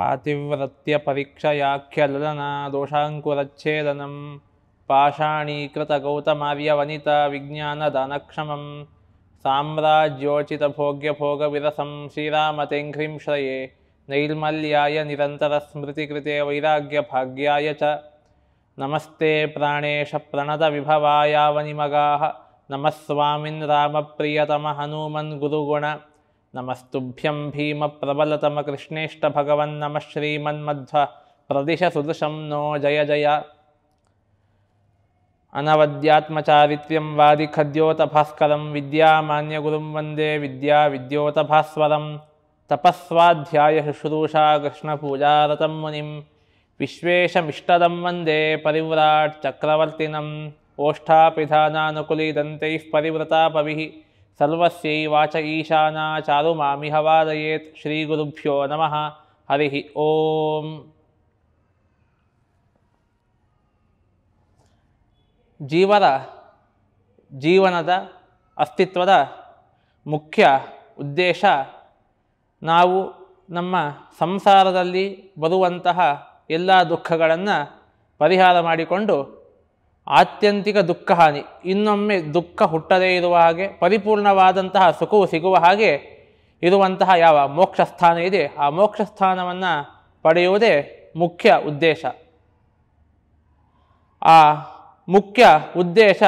पातिव्रत्यपरीक्षयाख्यलुलना दोषाङ्कुरच्छेदनं पाषाणीकृतगौतमार्यवनितविज्ञानदानक्षमं साम्राज्योचितभोग्यभोगविरसं श्रये नैर्मल्याय निरन्तरस्मृतिकृते वैराग्यभाग्याय च नमस्ते प्राणेशप्रणतविभवायावनिमगाः नमः स्वामिन् रामप्रियतमहनुमन्गुरुगुण नमस्तुभ्यं भीमप्रबलतमकृष्णेष्टभगवन् नमः श्रीमन्मध्व प्रदिशसुदृशं नो जय जय अनवद्यात्मचारित्र्यं वादिखद्योतभास्करं विद्यामान्यगुरुं वन्दे विद्याविद्योतभास्वरं तपःस्वाध्यायशुश्रूषा कृष्णपूजारतं मुनिं विश्वेशमिष्टदं वन्दे परिव्राट् चक्रवर्तिनम् ओष्ठापिधानानुकुलीदन्तैः परिव्रतापविः ಸರ್ವಸ್ಯೈವಾಚ ಈಶಾನಾ ಚಾರು ಮಾಮಿಹ ಶ್ರೀ ಗುರುಭ್ಯೋ ನಮಃ ಹರಿ ಓಂ ಜೀವರ ಜೀವನದ ಅಸ್ತಿತ್ವದ ಮುಖ್ಯ ಉದ್ದೇಶ ನಾವು ನಮ್ಮ ಸಂಸಾರದಲ್ಲಿ ಬರುವಂತಹ ಎಲ್ಲ ದುಃಖಗಳನ್ನು ಪರಿಹಾರ ಮಾಡಿಕೊಂಡು ಆತ್ಯಂತಿಕ ದುಃಖ ಹಾನಿ ಇನ್ನೊಮ್ಮೆ ದುಃಖ ಹುಟ್ಟದೇ ಇರುವ ಹಾಗೆ ಪರಿಪೂರ್ಣವಾದಂತಹ ಸುಖವು ಸಿಗುವ ಹಾಗೆ ಇರುವಂತಹ ಯಾವ ಮೋಕ್ಷ ಸ್ಥಾನ ಇದೆ ಆ ಮೋಕ್ಷ ಪಡೆಯುವುದೇ ಮುಖ್ಯ ಉದ್ದೇಶ ಆ ಮುಖ್ಯ ಉದ್ದೇಶ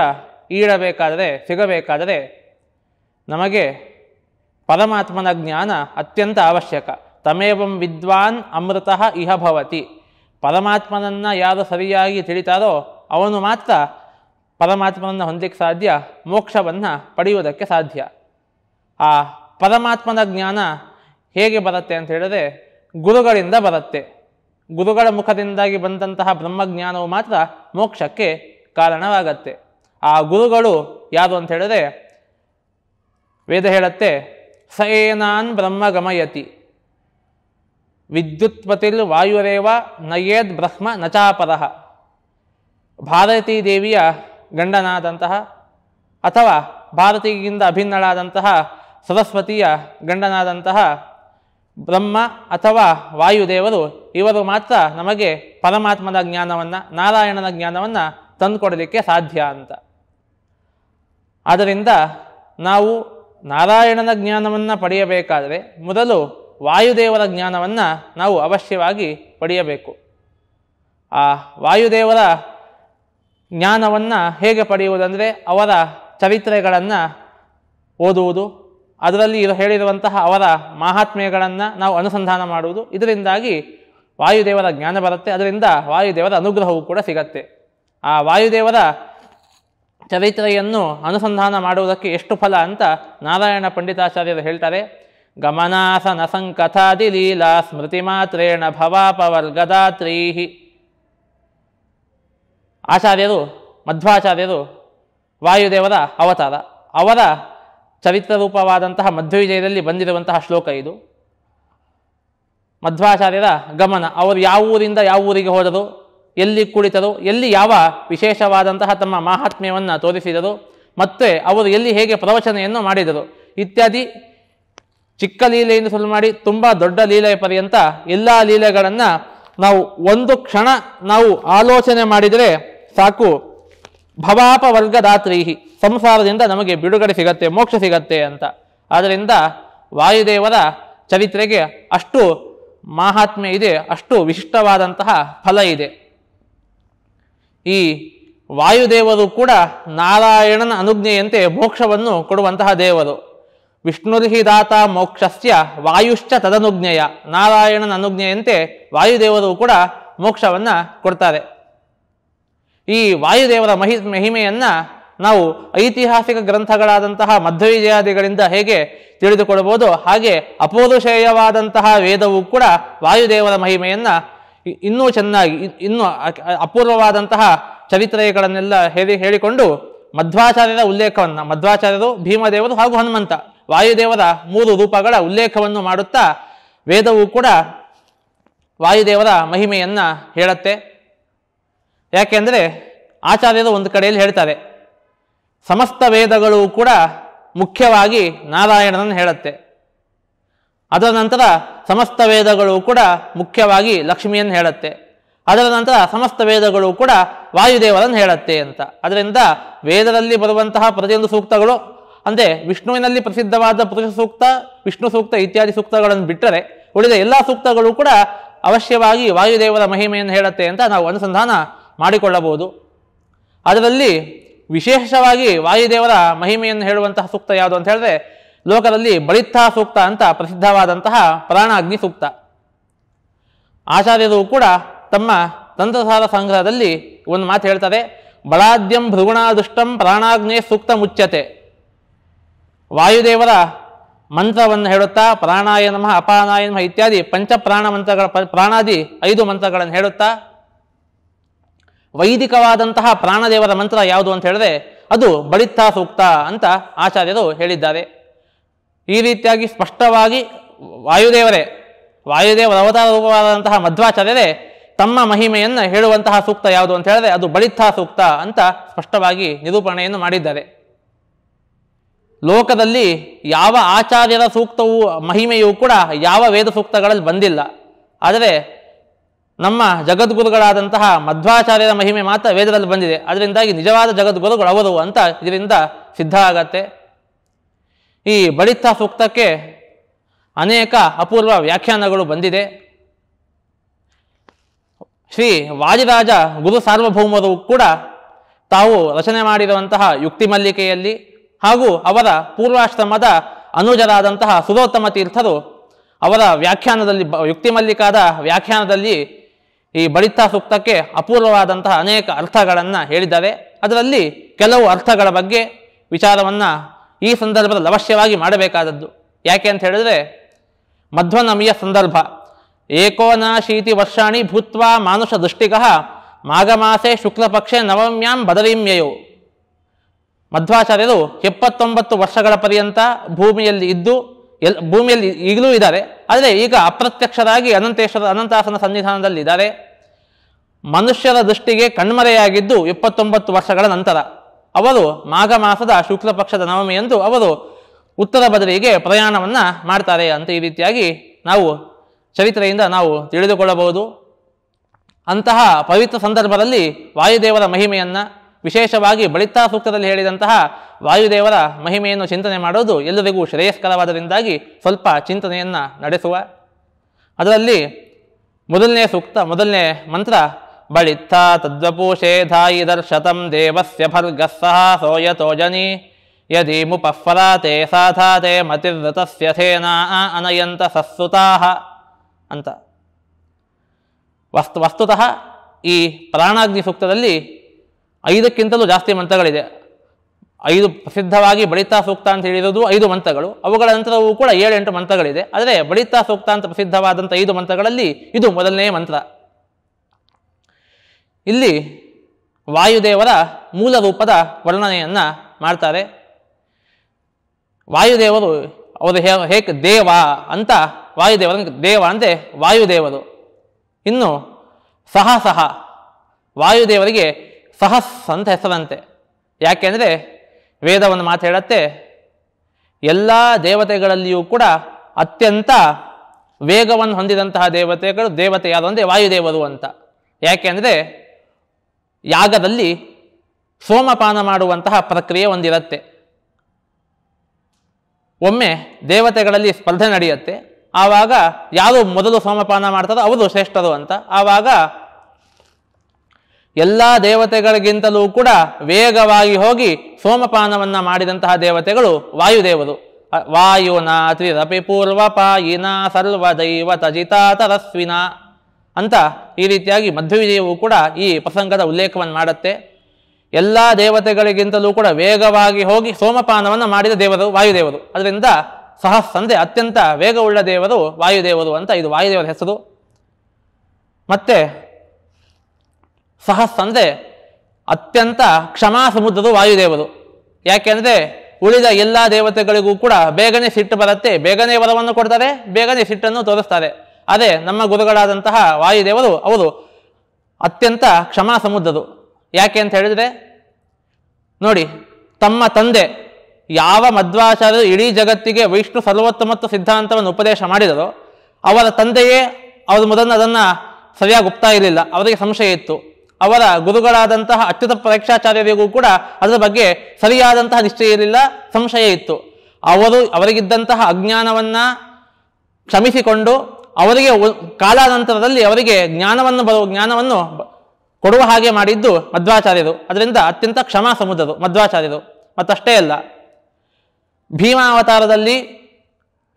ಈಡಬೇಕಾದರೆ ಸಿಗಬೇಕಾದರೆ ನಮಗೆ ಪರಮಾತ್ಮನ ಜ್ಞಾನ ಅತ್ಯಂತ ಅವಶ್ಯಕ ತಮೇವಂ ವಿದ್ವಾನ್ ಅಮೃತಃ ಇಹ ಭವತಿ ಪರಮಾತ್ಮನನ್ನು ಯಾರು ಸರಿಯಾಗಿ ತಿಳಿತಾರೋ ಅವನು ಮಾತ್ರ ಪರಮಾತ್ಮನನ್ನು ಹೊಂದಲಿಕ್ಕೆ ಸಾಧ್ಯ ಮೋಕ್ಷವನ್ನು ಪಡೆಯುವುದಕ್ಕೆ ಸಾಧ್ಯ ಆ ಪರಮಾತ್ಮನ ಜ್ಞಾನ ಹೇಗೆ ಬರುತ್ತೆ ಅಂತ ಹೇಳಿದ್ರೆ ಗುರುಗಳಿಂದ ಬರುತ್ತೆ ಗುರುಗಳ ಮುಖದಿಂದಾಗಿ ಬಂದಂತಹ ಬ್ರಹ್ಮಜ್ಞಾನವು ಮಾತ್ರ ಮೋಕ್ಷಕ್ಕೆ ಕಾರಣವಾಗತ್ತೆ ಆ ಗುರುಗಳು ಯಾರು ಅಂತ ಹೇಳಿದ್ರೆ ವೇದ ಹೇಳುತ್ತೆ ಸಯೇನಾನ್ ಬ್ರಹ್ಮ ಗಮಯತಿ ವಿದ್ಯುತ್ಪತಿಲ್ ವಾಯುರೇವ ನಯೇದ್ ಬ್ರಹ್ಮ ನಚಾಪರಹ ಭಾರತೀ ದೇವಿಯ ಗಂಡನಾದಂತಹ ಅಥವಾ ಭಾರತಿಗಿಂತ ಅಭಿನ್ನಳಾದಂತಹ ಸರಸ್ವತಿಯ ಗಂಡನಾದಂತಹ ಬ್ರಹ್ಮ ಅಥವಾ ವಾಯುದೇವರು ಇವರು ಮಾತ್ರ ನಮಗೆ ಪರಮಾತ್ಮನ ಜ್ಞಾನವನ್ನು ನಾರಾಯಣನ ಜ್ಞಾನವನ್ನು ತಂದುಕೊಡಲಿಕ್ಕೆ ಸಾಧ್ಯ ಅಂತ ಆದ್ದರಿಂದ ನಾವು ನಾರಾಯಣನ ಜ್ಞಾನವನ್ನು ಪಡೆಯಬೇಕಾದರೆ ಮೊದಲು ವಾಯುದೇವರ ಜ್ಞಾನವನ್ನು ನಾವು ಅವಶ್ಯವಾಗಿ ಪಡೆಯಬೇಕು ಆ ವಾಯುದೇವರ ಜ್ಞಾನವನ್ನು ಹೇಗೆ ಪಡೆಯುವುದಂದರೆ ಅವರ ಚರಿತ್ರೆಗಳನ್ನು ಓದುವುದು ಅದರಲ್ಲಿ ಇರೋ ಹೇಳಿರುವಂತಹ ಅವರ ಮಾಹಾತ್ಮ್ಯಗಳನ್ನು ನಾವು ಅನುಸಂಧಾನ ಮಾಡುವುದು ಇದರಿಂದಾಗಿ ವಾಯುದೇವರ ಜ್ಞಾನ ಬರುತ್ತೆ ಅದರಿಂದ ವಾಯುದೇವರ ಅನುಗ್ರಹವೂ ಕೂಡ ಸಿಗತ್ತೆ ಆ ವಾಯುದೇವರ ಚರಿತ್ರೆಯನ್ನು ಅನುಸಂಧಾನ ಮಾಡುವುದಕ್ಕೆ ಎಷ್ಟು ಫಲ ಅಂತ ನಾರಾಯಣ ಪಂಡಿತಾಚಾರ್ಯರು ಹೇಳ್ತಾರೆ ಗಮನಾಸನ ಸಂಕಥಾದಿ ಲೀಲಾ ಸ್ಮೃತಿ ಮಾತ್ರೇಣ ಭವಾಪವರ್ಗದಾತ್ರೀಹಿ ಆಚಾರ್ಯರು ಮಧ್ವಾಚಾರ್ಯರು ವಾಯುದೇವರ ಅವತಾರ ಅವರ ಚರಿತ್ರ ರೂಪವಾದಂತಹ ಮಧ್ವವಿಜಯದಲ್ಲಿ ಬಂದಿರುವಂತಹ ಶ್ಲೋಕ ಇದು ಮಧ್ವಾಚಾರ್ಯರ ಗಮನ ಅವರು ಯಾವ ಊರಿಂದ ಯಾವ ಊರಿಗೆ ಹೋದರು ಎಲ್ಲಿ ಕುಳಿತರು ಎಲ್ಲಿ ಯಾವ ವಿಶೇಷವಾದಂತಹ ತಮ್ಮ ಮಹಾತ್ಮ್ಯವನ್ನು ತೋರಿಸಿದರು ಮತ್ತು ಅವರು ಎಲ್ಲಿ ಹೇಗೆ ಪ್ರವಚನೆಯನ್ನು ಮಾಡಿದರು ಇತ್ಯಾದಿ ಚಿಕ್ಕ ಲೀಲೆಯಿಂದ ಶುರು ಮಾಡಿ ತುಂಬ ದೊಡ್ಡ ಲೀಲೆ ಪರ್ಯಂತ ಎಲ್ಲ ಲೀಲೆಗಳನ್ನು ನಾವು ಒಂದು ಕ್ಷಣ ನಾವು ಆಲೋಚನೆ ಮಾಡಿದರೆ ಸಾಕು ಭವಾಪ ವರ್ಗದಾತ್ರೀಹಿ ಸಂಸಾರದಿಂದ ನಮಗೆ ಬಿಡುಗಡೆ ಸಿಗತ್ತೆ ಮೋಕ್ಷ ಸಿಗತ್ತೆ ಅಂತ ಆದ್ದರಿಂದ ವಾಯುದೇವರ ಚರಿತ್ರೆಗೆ ಅಷ್ಟು ಮಾಹಾತ್ಮ್ಯ ಇದೆ ಅಷ್ಟು ವಿಶಿಷ್ಟವಾದಂತಹ ಫಲ ಇದೆ ಈ ವಾಯುದೇವರು ಕೂಡ ನಾರಾಯಣನ ಅನುಜ್ಞೆಯಂತೆ ಮೋಕ್ಷವನ್ನು ಕೊಡುವಂತಹ ದೇವರು ವಿಷ್ಣುರ್ಹಿ ದಾತ ಮೋಕ್ಷಸ್ಯ ವಾಯುಶ್ಚ ತದನುಜ್ಞೆಯ ನಾರಾಯಣನ ಅನುಜ್ಞೆಯಂತೆ ವಾಯುದೇವರು ಕೂಡ ಮೋಕ್ಷವನ್ನು ಕೊಡ್ತಾರೆ ಈ ವಾಯುದೇವರ ಮಹಿ ಮಹಿಮೆಯನ್ನ ನಾವು ಐತಿಹಾಸಿಕ ಗ್ರಂಥಗಳಾದಂತಹ ಮಧ್ವವಿಜಯಾದಿಗಳಿಂದ ಹೇಗೆ ತಿಳಿದುಕೊಳ್ಳಬಹುದು ಹಾಗೆ ಅಪೋರುಷೇಯವಾದಂತಹ ವೇದವು ಕೂಡ ವಾಯುದೇವರ ಮಹಿಮೆಯನ್ನು ಇನ್ನೂ ಚೆನ್ನಾಗಿ ಇನ್ನೂ ಅಪೂರ್ವವಾದಂತಹ ಚರಿತ್ರೆಗಳನ್ನೆಲ್ಲ ಹೇಳಿ ಹೇಳಿಕೊಂಡು ಮಧ್ವಾಚಾರ್ಯರ ಉಲ್ಲೇಖವನ್ನ ಮಧ್ವಾಚಾರ್ಯರು ಭೀಮದೇವರು ಹಾಗೂ ಹನುಮಂತ ವಾಯುದೇವರ ಮೂರು ರೂಪಗಳ ಉಲ್ಲೇಖವನ್ನು ಮಾಡುತ್ತಾ ವೇದವು ಕೂಡ ವಾಯುದೇವರ ಮಹಿಮೆಯನ್ನ ಹೇಳುತ್ತೆ ಯಾಕೆಂದರೆ ಆಚಾರ್ಯರು ಒಂದು ಕಡೆಯಲ್ಲಿ ಹೇಳ್ತಾರೆ ಸಮಸ್ತ ವೇದಗಳು ಕೂಡ ಮುಖ್ಯವಾಗಿ ನಾರಾಯಣನನ್ನು ಹೇಳುತ್ತೆ ಅದರ ನಂತರ ಸಮಸ್ತ ವೇದಗಳು ಕೂಡ ಮುಖ್ಯವಾಗಿ ಲಕ್ಷ್ಮಿಯನ್ನು ಹೇಳುತ್ತೆ ಅದರ ನಂತರ ಸಮಸ್ತ ವೇದಗಳು ಕೂಡ ವಾಯುದೇವರನ್ನು ಹೇಳುತ್ತೆ ಅಂತ ಅದರಿಂದ ವೇದದಲ್ಲಿ ಬರುವಂತಹ ಪ್ರತಿಯೊಂದು ಸೂಕ್ತಗಳು ಅಂದರೆ ವಿಷ್ಣುವಿನಲ್ಲಿ ಪ್ರಸಿದ್ಧವಾದ ಪುರುಷ ಸೂಕ್ತ ವಿಷ್ಣು ಸೂಕ್ತ ಇತ್ಯಾದಿ ಸೂಕ್ತಗಳನ್ನು ಬಿಟ್ಟರೆ ಉಳಿದ ಎಲ್ಲ ಸೂಕ್ತಗಳು ಕೂಡ ಅವಶ್ಯವಾಗಿ ವಾಯುದೇವರ ಮಹಿಮೆಯನ್ನು ಹೇಳುತ್ತೆ ಅಂತ ನಾವು ಅನುಸಂಧಾನ ಮಾಡಿಕೊಳ್ಳಬಹುದು ಅದರಲ್ಲಿ ವಿಶೇಷವಾಗಿ ವಾಯುದೇವರ ಮಹಿಮೆಯನ್ನು ಹೇಳುವಂತಹ ಸೂಕ್ತ ಯಾವುದು ಅಂತ ಹೇಳಿದ್ರೆ ಲೋಕದಲ್ಲಿ ಬಳಿತ್ಥ ಸೂಕ್ತ ಅಂತ ಪ್ರಸಿದ್ಧವಾದಂತಹ ಪ್ರಾಣ ಅಗ್ನಿ ಸೂಕ್ತ ಆಚಾರ್ಯರು ಕೂಡ ತಮ್ಮ ತಂತ್ರಸಾರ ಸಂಗ್ರಹದಲ್ಲಿ ಒಂದು ಮಾತು ಹೇಳ್ತಾರೆ ಬಲಾದ್ಯಂ ಭೃಗುಣಾದುಷ್ಟಂ ಪ್ರಾಣಾಗ್ನೇ ಸೂಕ್ತ ಮುಚ್ಚತೆ ವಾಯುದೇವರ ಮಂತ್ರವನ್ನು ಹೇಳುತ್ತಾ ಪ್ರಾಣಾಯ ನಮಃ ಅಪಾನಾಯ ಇತ್ಯಾದಿ ಪಂಚ ಪ್ರಾಣ ಮಂತ್ರಗಳ ಪ್ರಾಣಾದಿ ಐದು ಮಂತ್ರಗಳನ್ನು ಹೇಳುತ್ತಾ ವೈದಿಕವಾದಂತಹ ಪ್ರಾಣದೇವರ ಮಂತ್ರ ಯಾವುದು ಅಂತ ಹೇಳಿದ್ರೆ ಅದು ಬಳಿತ್ತ ಸೂಕ್ತ ಅಂತ ಆಚಾರ್ಯರು ಹೇಳಿದ್ದಾರೆ ಈ ರೀತಿಯಾಗಿ ಸ್ಪಷ್ಟವಾಗಿ ವಾಯುದೇವರೇ ವಾಯುದೇವರ ಅವತಾರ ರೂಪವಾದಂತಹ ಮಧ್ವಾಚಾರ್ಯರೇ ತಮ್ಮ ಮಹಿಮೆಯನ್ನು ಹೇಳುವಂತಹ ಸೂಕ್ತ ಯಾವುದು ಅಂತ ಹೇಳಿದ್ರೆ ಅದು ಬಳಿತ್ಥ ಸೂಕ್ತ ಅಂತ ಸ್ಪಷ್ಟವಾಗಿ ನಿರೂಪಣೆಯನ್ನು ಮಾಡಿದ್ದಾರೆ ಲೋಕದಲ್ಲಿ ಯಾವ ಆಚಾರ್ಯರ ಸೂಕ್ತವೂ ಮಹಿಮೆಯೂ ಕೂಡ ಯಾವ ವೇದ ಸೂಕ್ತಗಳಲ್ಲಿ ಬಂದಿಲ್ಲ ಆದರೆ ನಮ್ಮ ಜಗದ್ಗುರುಗಳಾದಂತಹ ಮಧ್ವಾಚಾರ್ಯರ ಮಹಿಮೆ ಮಾತ್ರ ವೇದದಲ್ಲಿ ಬಂದಿದೆ ಅದರಿಂದಾಗಿ ನಿಜವಾದ ಜಗದ್ಗುರುಗಳು ಅವರು ಅಂತ ಇದರಿಂದ ಸಿದ್ಧ ಆಗತ್ತೆ ಈ ಬಳಿತ ಸೂಕ್ತಕ್ಕೆ ಅನೇಕ ಅಪೂರ್ವ ವ್ಯಾಖ್ಯಾನಗಳು ಬಂದಿದೆ ಶ್ರೀ ವಾಜಿರಾಜ ಗುರು ಸಾರ್ವಭೌಮರು ಕೂಡ ತಾವು ರಚನೆ ಮಾಡಿರುವಂತಹ ಯುಕ್ತಿ ಮಲ್ಲಿಕೆಯಲ್ಲಿ ಹಾಗೂ ಅವರ ಪೂರ್ವಾಶ್ರಮದ ಅನುಜರಾದಂತಹ ಸುರೋತ್ತಮ ತೀರ್ಥರು ಅವರ ವ್ಯಾಖ್ಯಾನದಲ್ಲಿ ಯುಕ್ತಿ ಮಲ್ಲಿಕಾದ ವ್ಯಾಖ್ಯಾನದಲ್ಲಿ ಈ ಬಳಿತ ಸೂಕ್ತಕ್ಕೆ ಅಪೂರ್ವವಾದಂತಹ ಅನೇಕ ಅರ್ಥಗಳನ್ನು ಹೇಳಿದ್ದಾರೆ ಅದರಲ್ಲಿ ಕೆಲವು ಅರ್ಥಗಳ ಬಗ್ಗೆ ವಿಚಾರವನ್ನು ಈ ಸಂದರ್ಭದಲ್ಲಿ ಅವಶ್ಯವಾಗಿ ಮಾಡಬೇಕಾದದ್ದು ಯಾಕೆ ಅಂತ ಹೇಳಿದ್ರೆ ಮಧ್ವನಮಿಯ ಸಂದರ್ಭ ಏಕೋನಾಶೀತಿ ವರ್ಷಾಣಿ ಭೂತ್ವಾ ಮಾನುಷ ದೃಷ್ಟಿಗ ಮಾಘಮಾಸೆ ಶುಕ್ಲಪಕ್ಷೆ ನವಮ್ಯಾಂ ಬದರೀಮ್ಯಯು ಮಧ್ವಾಚಾರ್ಯರು ಎಪ್ಪತ್ತೊಂಬತ್ತು ವರ್ಷಗಳ ಪರ್ಯಂತ ಭೂಮಿಯಲ್ಲಿ ಇದ್ದು ಎಲ್ ಭೂಮಿಯಲ್ಲಿ ಈಗಲೂ ಇದ್ದಾರೆ ಆದರೆ ಈಗ ಅಪ್ರತ್ಯಕ್ಷರಾಗಿ ಅನಂತೇಶ್ವರ ಅನಂತಾಸನ ಸನ್ನಿಧಾನದಲ್ಲಿದ್ದಾರೆ ಮನುಷ್ಯರ ದೃಷ್ಟಿಗೆ ಕಣ್ಮರೆಯಾಗಿದ್ದು ಇಪ್ಪತ್ತೊಂಬತ್ತು ವರ್ಷಗಳ ನಂತರ ಅವರು ಮಾಘ ಮಾಸದ ಶುಕ್ಲ ಪಕ್ಷದ ನವಮಿಯಂದು ಅವರು ಉತ್ತರ ಬದಲಿಗೆ ಪ್ರಯಾಣವನ್ನು ಮಾಡ್ತಾರೆ ಅಂತ ಈ ರೀತಿಯಾಗಿ ನಾವು ಚರಿತ್ರೆಯಿಂದ ನಾವು ತಿಳಿದುಕೊಳ್ಳಬಹುದು ಅಂತಹ ಪವಿತ್ರ ಸಂದರ್ಭದಲ್ಲಿ ವಾಯುದೇವರ ಮಹಿಮೆಯನ್ನು ವಿಶೇಷವಾಗಿ ಬಳಿತಾ ಸೂಕ್ತದಲ್ಲಿ ಹೇಳಿದಂತಹ ವಾಯುದೇವರ ಮಹಿಮೆಯನ್ನು ಚಿಂತನೆ ಮಾಡೋದು ಎಲ್ಲರಿಗೂ ಶ್ರೇಯಸ್ಕರವಾದರಿಂದಾಗಿ ಸ್ವಲ್ಪ ಚಿಂತನೆಯನ್ನು ನಡೆಸುವ ಅದರಲ್ಲಿ ಮೊದಲನೇ ಸೂಕ್ತ ಮೊದಲನೇ ಮಂತ್ರ ಬಳಿತ್ಥಾ ದರ್ಶತಂ ದೇವಸ್ಯ ಭರ್ಗಸ್ಸಹ ಸೋಯತೋಜನಿ ಯದಿ ಮುಪಫಲಾತೆ ಸಾಧಾತೆ ಮತಿವ್ರತಸ್ಯಥೇನಾ ಅನಯಂತ ಸಸ್ಸುತಾ ಅಂತ ವಸ್ತು ವಸ್ತುತಃ ಈ ಪ್ರಾಣಾಗ್ನಿ ಸೂಕ್ತದಲ್ಲಿ ಐದಕ್ಕಿಂತಲೂ ಜಾಸ್ತಿ ಮಂತ್ರಗಳಿದೆ ಐದು ಪ್ರಸಿದ್ಧವಾಗಿ ಬಳಿತಾ ಸೂಕ್ತ ಅಂತ ಹೇಳಿರೋದು ಐದು ಮಂತ್ರಗಳು ಅವುಗಳ ನಂತರವೂ ಕೂಡ ಏಳೆಂಟು ಮಂತ್ರಗಳಿದೆ ಆದರೆ ಬಳಿತಾ ಸೂಕ್ತ ಅಂತ ಪ್ರಸಿದ್ಧವಾದಂಥ ಐದು ಮಂತ್ರಗಳಲ್ಲಿ ಇದು ಮೊದಲನೇ ಮಂತ್ರ ಇಲ್ಲಿ ವಾಯುದೇವರ ಮೂಲ ರೂಪದ ವರ್ಣನೆಯನ್ನು ಮಾಡ್ತಾರೆ ವಾಯುದೇವರು ಅವರು ಹೇ ಹೇಗೆ ದೇವ ಅಂತ ವಾಯುದೇವರ ದೇವ ಅಂದರೆ ವಾಯುದೇವರು ಇನ್ನು ಸಹ ಸಹ ವಾಯುದೇವರಿಗೆ ಸಹಸ್ ಅಂತ ಹೆಸರಂತೆ ಯಾಕೆಂದರೆ ವೇದವನ್ನು ಮಾತು ಹೇಳತ್ತೆ ಎಲ್ಲ ದೇವತೆಗಳಲ್ಲಿಯೂ ಕೂಡ ಅತ್ಯಂತ ವೇಗವನ್ನು ಹೊಂದಿದಂತಹ ದೇವತೆಗಳು ದೇವತೆ ವಾಯುದೇವರು ಅಂತ ಯಾಕೆಂದರೆ ಯಾಗದಲ್ಲಿ ಸೋಮಪಾನ ಮಾಡುವಂತಹ ಪ್ರಕ್ರಿಯೆ ಒಂದಿರುತ್ತೆ ಒಮ್ಮೆ ದೇವತೆಗಳಲ್ಲಿ ಸ್ಪರ್ಧೆ ನಡೆಯುತ್ತೆ ಆವಾಗ ಯಾರು ಮೊದಲು ಸೋಮಪಾನ ಮಾಡ್ತಾರೋ ಅವರು ಶ್ರೇಷ್ಠರು ಅಂತ ಆವಾಗ ಎಲ್ಲ ದೇವತೆಗಳಿಗಿಂತಲೂ ಕೂಡ ವೇಗವಾಗಿ ಹೋಗಿ ಸೋಮಪಾನವನ್ನು ಮಾಡಿದಂತಹ ದೇವತೆಗಳು ವಾಯುದೇವರು ವಾಯುನ ತ್ರಿರಪಿ ಪೂರ್ವ ಪಾಯಿನ ಸರ್ವ ದೈವ ತಜಿತಾ ತರಸ್ವಿನ ಅಂತ ಈ ರೀತಿಯಾಗಿ ಮಧ್ವಿಜಯವು ಕೂಡ ಈ ಪ್ರಸಂಗದ ಉಲ್ಲೇಖವನ್ನು ಮಾಡುತ್ತೆ ಎಲ್ಲ ದೇವತೆಗಳಿಗಿಂತಲೂ ಕೂಡ ವೇಗವಾಗಿ ಹೋಗಿ ಸೋಮಪಾನವನ್ನು ಮಾಡಿದ ದೇವರು ವಾಯುದೇವರು ಅದರಿಂದ ಸಹಸ್ಸಂದೆ ಅತ್ಯಂತ ವೇಗವುಳ್ಳ ದೇವರು ವಾಯುದೇವರು ಅಂತ ಇದು ವಾಯುದೇವರ ಹೆಸರು ಮತ್ತೆ ಸಹ ತಂದೆ ಅತ್ಯಂತ ಕ್ಷಮಾ ಸಮುದ್ರದು ವಾಯುದೇವರು ಯಾಕೆಂದರೆ ಉಳಿದ ಎಲ್ಲ ದೇವತೆಗಳಿಗೂ ಕೂಡ ಬೇಗನೆ ಸಿಟ್ಟು ಬರುತ್ತೆ ಬೇಗನೆ ವರವನ್ನು ಕೊಡ್ತಾರೆ ಬೇಗನೆ ಸಿಟ್ಟನ್ನು ತೋರಿಸ್ತಾರೆ ಅದೇ ನಮ್ಮ ಗುರುಗಳಾದಂತಹ ವಾಯುದೇವರು ಅವರು ಅತ್ಯಂತ ಕ್ಷಮಾ ಸಮುದ್ರರು ಯಾಕೆ ಅಂತ ಹೇಳಿದರೆ ನೋಡಿ ತಮ್ಮ ತಂದೆ ಯಾವ ಮಧ್ವಾಚಾರ್ಯರು ಇಡೀ ಜಗತ್ತಿಗೆ ವೈಷ್ಣು ಮತ್ತು ಸಿದ್ಧಾಂತವನ್ನು ಉಪದೇಶ ಮಾಡಿದರೋ ಅವರ ತಂದೆಯೇ ಅವರು ಮೊದಲು ಅದನ್ನು ಸರಿಯಾಗಿ ಒಪ್ತಾ ಇರಲಿಲ್ಲ ಅವರಿಗೆ ಸಂಶಯ ಇತ್ತು ಅವರ ಗುರುಗಳಾದಂತಹ ಅಚ್ಯುತ ಪ್ರೇಕ್ಷಾಚಾರ್ಯರಿಗೂ ಕೂಡ ಅದರ ಬಗ್ಗೆ ಸರಿಯಾದಂತಹ ನಿಶ್ಚಯ ಇರಲಿಲ್ಲ ಸಂಶಯ ಇತ್ತು ಅವರು ಅವರಿಗಿದ್ದಂತಹ ಅಜ್ಞಾನವನ್ನು ಕ್ಷಮಿಸಿಕೊಂಡು ಅವರಿಗೆ ಕಾಲಾನಂತರದಲ್ಲಿ ಅವರಿಗೆ ಜ್ಞಾನವನ್ನು ಬರುವ ಜ್ಞಾನವನ್ನು ಕೊಡುವ ಹಾಗೆ ಮಾಡಿದ್ದು ಮಧ್ವಾಚಾರ್ಯರು ಅದರಿಂದ ಅತ್ಯಂತ ಕ್ಷಮಾ ಸಮುದ್ರರು ಮಧ್ವಾಚಾರ್ಯರು ಮತ್ತಷ್ಟೇ ಅಲ್ಲ ಭೀಮಾವತಾರದಲ್ಲಿ